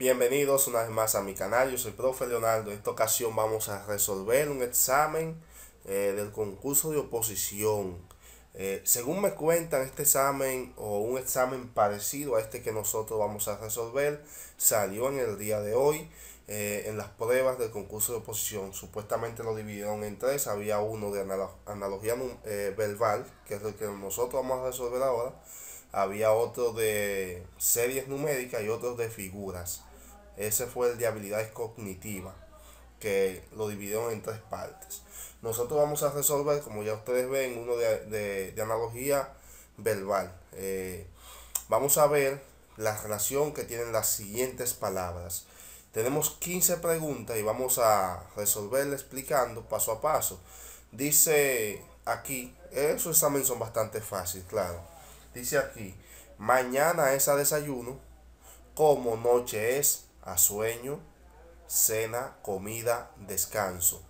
Bienvenidos una vez más a mi canal, yo soy profe Leonardo. En esta ocasión vamos a resolver un examen eh, del concurso de oposición. Eh, según me cuentan, este examen o un examen parecido a este que nosotros vamos a resolver salió en el día de hoy eh, en las pruebas del concurso de oposición. Supuestamente lo dividieron en tres, había uno de analogía verbal, que es el que nosotros vamos a resolver ahora. Había otro de series numéricas y otro de figuras. Ese fue el de habilidades cognitivas, que lo dividieron en tres partes. Nosotros vamos a resolver, como ya ustedes ven, uno de, analogía verbal. Eh, vamos a ver la relación que tienen las siguientes palabras. Tenemos 15 preguntas y vamos a resolverlas explicando paso a paso. Dice aquí, esos exámenes son bastante fáciles, claro. Dice aquí, mañana es a desayuno, como noche es a sueño, cena, comida, descanso.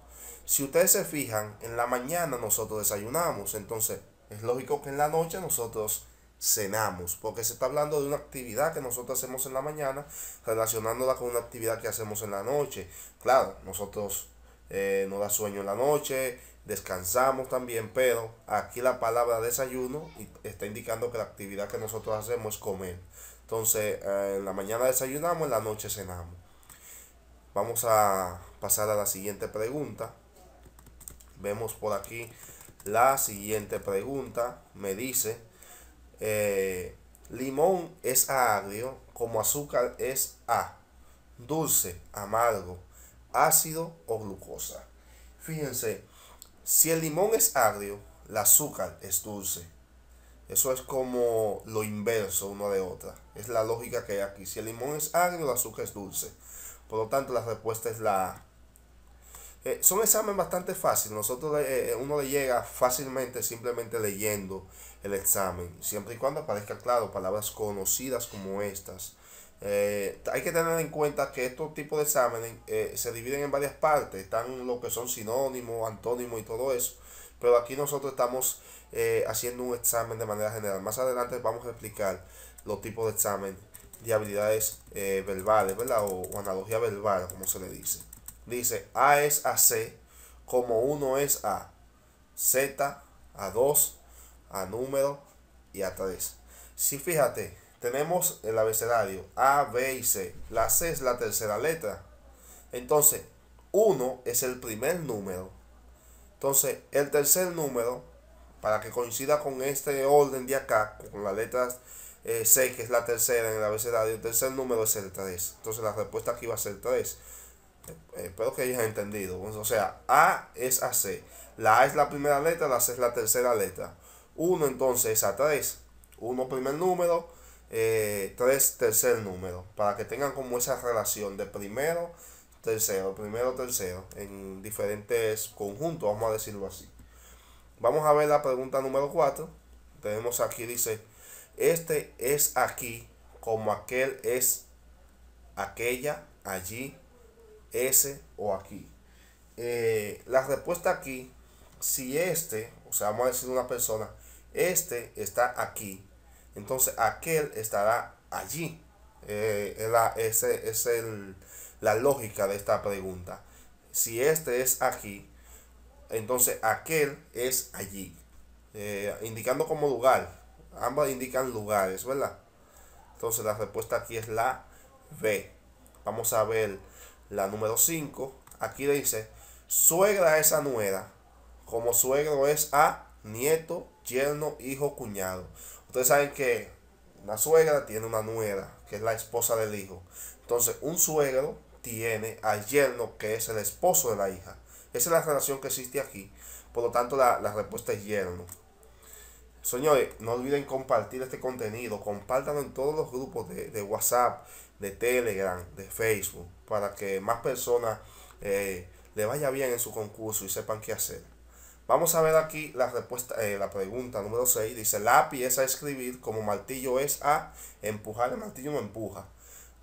Si ustedes se fijan, en la mañana nosotros desayunamos, entonces es lógico que en la noche nosotros cenamos, porque se está hablando de una actividad que nosotros hacemos en la mañana, relacionándola con una actividad que hacemos en la noche. Claro, nosotros eh, nos da sueño en la noche, descansamos también, pero aquí la palabra desayuno está indicando que la actividad que nosotros hacemos es comer. Entonces, eh, en la mañana desayunamos, en la noche cenamos. Vamos a pasar a la siguiente pregunta. Vemos por aquí la siguiente pregunta. Me dice, eh, limón es agrio como azúcar es A. Dulce, amargo, ácido o glucosa. Fíjense, si el limón es agrio, el azúcar es dulce eso es como lo inverso uno de otra. Es la lógica que hay aquí. Si el limón es agrio, el azúcar es dulce. Por lo tanto, la respuesta es la A. Eh, son exámenes bastante fáciles. Nosotros eh, eh, uno le llega fácilmente simplemente leyendo el examen. Siempre y cuando aparezca claro palabras conocidas como estas. Eh, hay que tener en cuenta que estos tipos de exámenes eh, se dividen en varias partes. Están lo que son sinónimos, antónimos y todo eso. Pero aquí nosotros estamos eh, haciendo un examen de manera general. Más adelante vamos a explicar los tipos de examen de habilidades verbales, ¿verdad? O, analogía verbal, como se le dice. Dice A es a como 1 es a Z, a 2, a número y a 3. Si fíjate, tenemos el abecedario A, B y C. La C es la tercera letra. Entonces, 1 es el primer número. Entonces, el tercer número, para que coincida con este orden de acá, con la letra eh, C, que es la tercera en el abecedario, el tercer número es el 3. Entonces, la respuesta aquí va a ser 3. Eh, espero que hayas entendido. O sea, A es AC. La A es la primera letra, la C es la tercera letra. 1 entonces es a 3. 1 primer número, eh, tres tercer número, para que tengan como esa relación de primero, tercero, primero, tercero, en diferentes conjuntos, vamos a decirlo así. Vamos a ver la pregunta número 4. Tenemos aquí, dice, este es aquí como aquel es aquella, allí, ese o aquí. Eh, la respuesta aquí, si este, o sea, vamos a decir una persona, este está aquí, entonces aquel estará allí. Eh, es la, es el, la lógica de esta pregunta. Si este es aquí, entonces aquel es allí. Eh, indicando como lugar. Ambas indican lugares, ¿verdad? Entonces la respuesta aquí es la B. Vamos a ver la número 5. Aquí le dice, suegra es a nuera, como suegro es a nieto, yerno, hijo, cuñado. Ustedes saben que una suegra tiene una nuera, que es la esposa del hijo. Entonces, un suegro tiene al yerno, que es el esposo de la hija. Esa es la relación que existe aquí. Por lo tanto, la, respuesta es yerno. Señores, no olviden compartir este contenido. Compártanlo en todos los grupos de, WhatsApp, de Telegram, de Facebook, para que más personas eh, le vaya bien en su concurso y sepan qué hacer. Vamos a ver aquí la respuesta, eh, la pregunta número 6. Dice, lápiz es a escribir como martillo es a empujar. El martillo no empuja.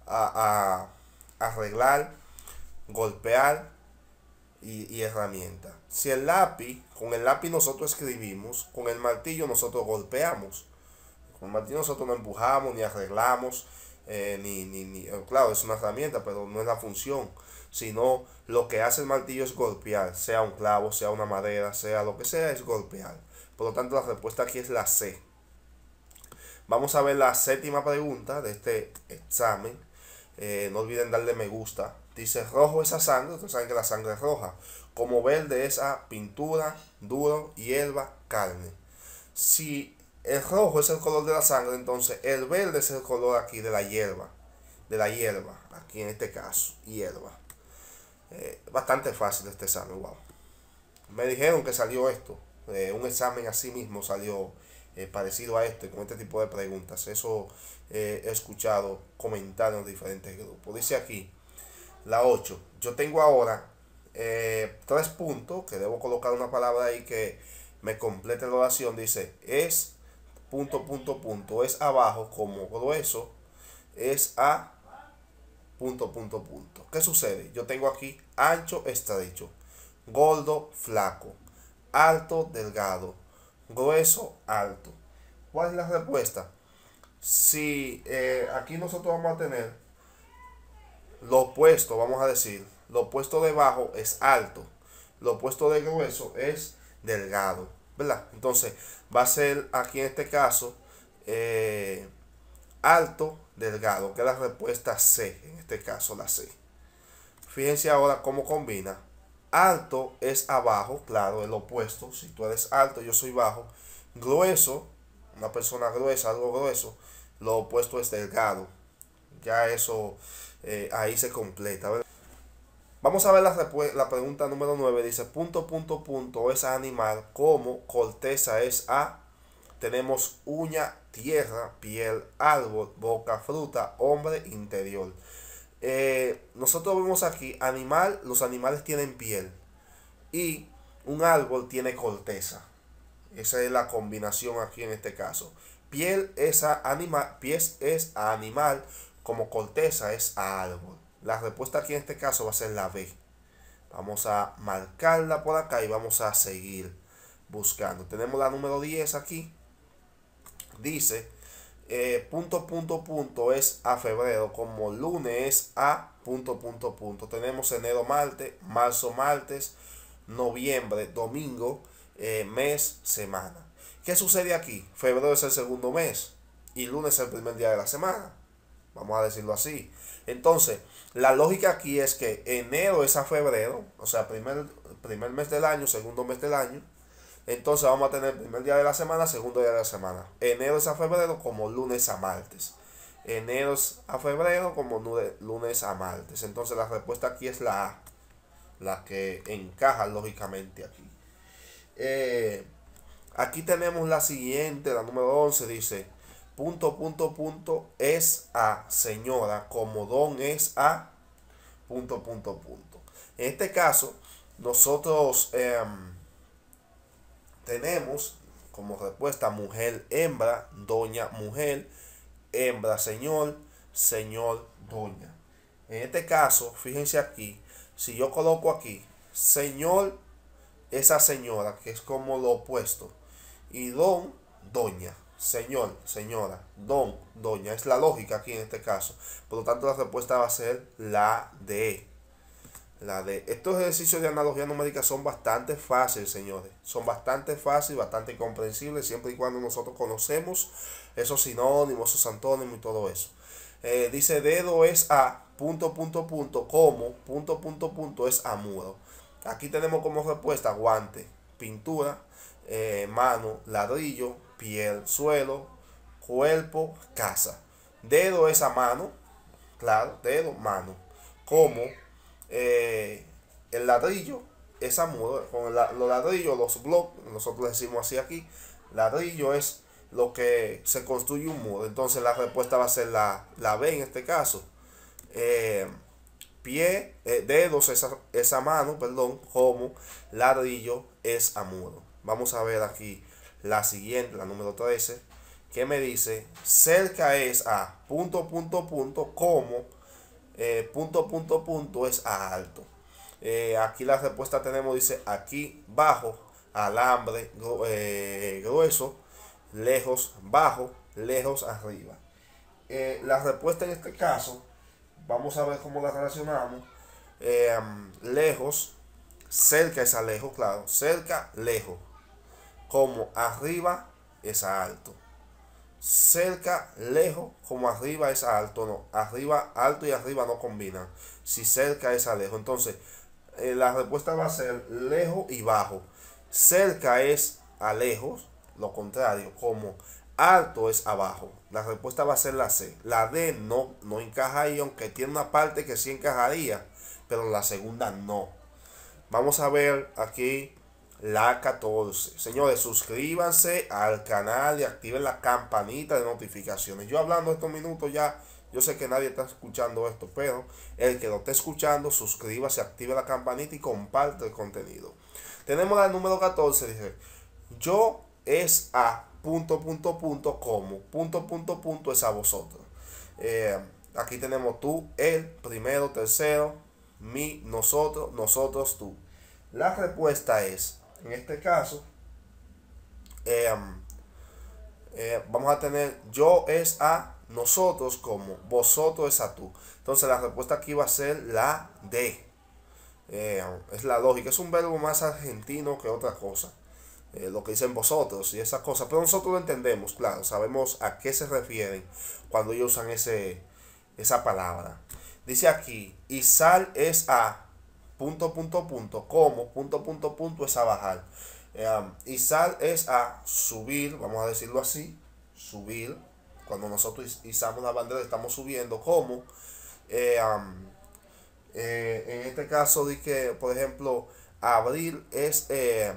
A, arreglar, golpear y, herramienta. Si el lápiz, con el lápiz nosotros escribimos, con el martillo nosotros golpeamos. Con el martillo nosotros no empujamos, ni arreglamos, eh, ni, ni, ni, claro, es una herramienta, pero no es la función sino lo que hace el martillo es golpear, sea un clavo, sea una madera, sea lo que sea, es golpear. Por lo tanto, la respuesta aquí es la C. Vamos a ver la séptima pregunta de este examen. Eh, no olviden darle me gusta. Dice, rojo es sangre, ustedes saben que la sangre es roja. Como verde esa pintura, duro, hierba, carne. Si el rojo es el color de la sangre, entonces el verde es el color aquí de la hierba. De la hierba, aquí en este caso, hierba. Eh, bastante fácil este examen, wow. Me dijeron que salió esto, eh, un examen así mismo salió eh, parecido a este, con este tipo de preguntas. Eso he escuchado comentar en diferentes grupos. Dice aquí, la 8. Yo tengo ahora tres puntos, que debo colocar una palabra ahí que me complete la oración. Dice, es punto, punto, punto, es abajo como eso es a punto, punto, punto. ¿Qué sucede? Yo tengo aquí ancho, estrecho, gordo, flaco, alto, delgado, grueso, alto. ¿Cuál es la respuesta? Si eh, aquí nosotros vamos a tener lo opuesto, vamos a decir, lo opuesto debajo es alto, lo opuesto de grueso es delgado, ¿verdad? Entonces va a ser aquí en este caso eh, alto, delgado, que es la respuesta C, en este caso la C. Fíjense ahora cómo combina. Alto es abajo, claro, el opuesto. Si tú eres alto, yo soy bajo. Grueso, una persona gruesa, algo grueso. Lo opuesto es delgado. Ya eso eh, ahí se completa. Vamos a ver la, la pregunta número 9. Dice, punto, punto, punto es animal como corteza es A. Tenemos uña tierra, piel, árbol, boca, fruta, hombre, interior. Eh, nosotros vemos aquí animal, los animales tienen piel y un árbol tiene corteza. Esa es la combinación aquí en este caso. Piel es a animal, pies es a animal como corteza es a árbol. La respuesta aquí en este caso va a ser la B. Vamos a marcarla por acá y vamos a seguir buscando. Tenemos la número 10 aquí dice eh, punto punto punto es a febrero como lunes a punto punto punto tenemos enero martes marzo martes noviembre domingo eh, mes semana ¿qué sucede aquí? febrero es el segundo mes y lunes es el primer día de la semana vamos a decirlo así entonces la lógica aquí es que enero es a febrero o sea primer, primer mes del año segundo mes del año entonces vamos a tener primer día de la semana, segundo día de la semana. Enero es a febrero como lunes a martes. Enero es a febrero como lunes a martes. Entonces la respuesta aquí es la A. La que encaja lógicamente aquí. Eh, aquí tenemos la siguiente, la número 11. Dice, punto, punto, punto es a señora como don es a punto, punto, punto. En este caso, nosotros... Em, tenemos como respuesta mujer hembra, doña mujer, hembra señor, señor doña. En este caso, fíjense aquí, si yo coloco aquí señor, esa señora, que es como lo opuesto, y don, doña, señor, señora, don, doña, es la lógica aquí en este caso. Por lo tanto, la respuesta va a ser la de. La de estos ejercicios de analogía numérica son bastante fáciles, señores. Son bastante fáciles, bastante comprensibles, siempre y cuando nosotros conocemos esos sinónimos, esos antónimos y todo eso. Eh, dice dedo es a punto, punto, punto, como, punto, punto, punto es a muro. Aquí tenemos como respuesta guante, pintura, eh, mano, ladrillo, piel, suelo, cuerpo, casa. Dedo es a mano, claro, dedo, mano. Como, eh, el ladrillo es muro, Con los ladrillos, los bloques, nosotros decimos así aquí, ladrillo es lo que se construye un muro. Entonces la respuesta va a ser la, la B en este caso. Eh, pie, eh, dedos esa, esa mano, perdón, como ladrillo es a muro. Vamos a ver aquí la siguiente, la número 13, que me dice cerca es a punto, punto, punto, como eh, punto, punto, punto es alto. Eh, aquí la respuesta tenemos, dice aquí bajo, alambre eh, grueso, lejos bajo, lejos arriba. la respuesta en este caso, vamos a ver cómo la relacionamos. lejos, cerca es a lejos, claro, cerca, lejos. Como arriba es alto. Cerca, lejos, como arriba es alto, no. Arriba, alto y arriba no combinan. Si cerca es a lejos. Entonces, eh, la respuesta va a ser lejos y bajo. Cerca es a lejos, lo contrario, como alto es abajo. La respuesta va a ser la C. La D no, no encaja ahí, aunque tiene una parte que sí encajaría, pero la segunda no. Vamos a ver aquí la 14. Señores, suscríbanse al canal y activen la campanita de notificaciones. Yo hablando estos minutos ya, yo sé que nadie está escuchando esto, pero el que lo esté escuchando, suscríbase, active la campanita y comparte el contenido. Tenemos la número 14, dice, yo es a punto, punto, punto, como, punto, punto, punto es a vosotros. Eh, aquí tenemos tú, él, primero, tercero, mi, nosotros, nosotros, tú. La respuesta es en este caso, eh, eh, vamos a tener yo es a nosotros como vosotros es a tú. Entonces la respuesta aquí va a ser la de. Eh, es la lógica, es un verbo más argentino que otra cosa. lo que dicen vosotros y esas cosas. Pero nosotros lo entendemos, claro, sabemos a qué se refieren cuando ellos usan ese, esa palabra. Dice aquí, y sal es a punto, punto, punto, como, punto, punto, punto es a bajar. Em, y sal es a subir, vamos a decirlo así, subir. Cuando nosotros izamos la bandera estamos subiendo, como. Em, eh, en este caso, di que, por ejemplo, abril es, eh,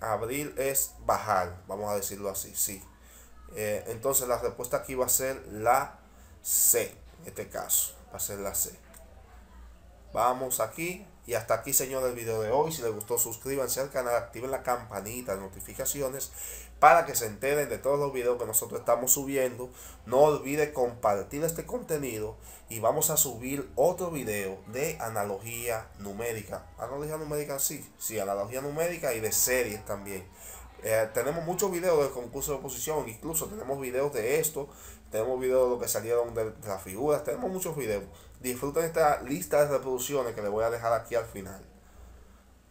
abrir es bajar, vamos a decirlo así, sí. Eh, entonces la respuesta aquí va a ser la C, en este caso, va a ser la C. Vamos aquí y hasta aquí señor el video de hoy. Si les gustó suscríbanse al canal, activen la campanita de notificaciones para que se enteren de todos los videos que nosotros estamos subiendo. No olvide compartir este contenido y vamos a subir otro video de analogía numérica. Analogía numérica sí, sí, analogía numérica y de series también. Eh, tenemos muchos videos del concurso de oposición, incluso tenemos videos de esto, tenemos videos de lo que salieron de, de las figuras, tenemos muchos videos. Disfruten esta lista de reproducciones que les voy a dejar aquí al final.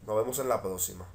Nos vemos en la próxima.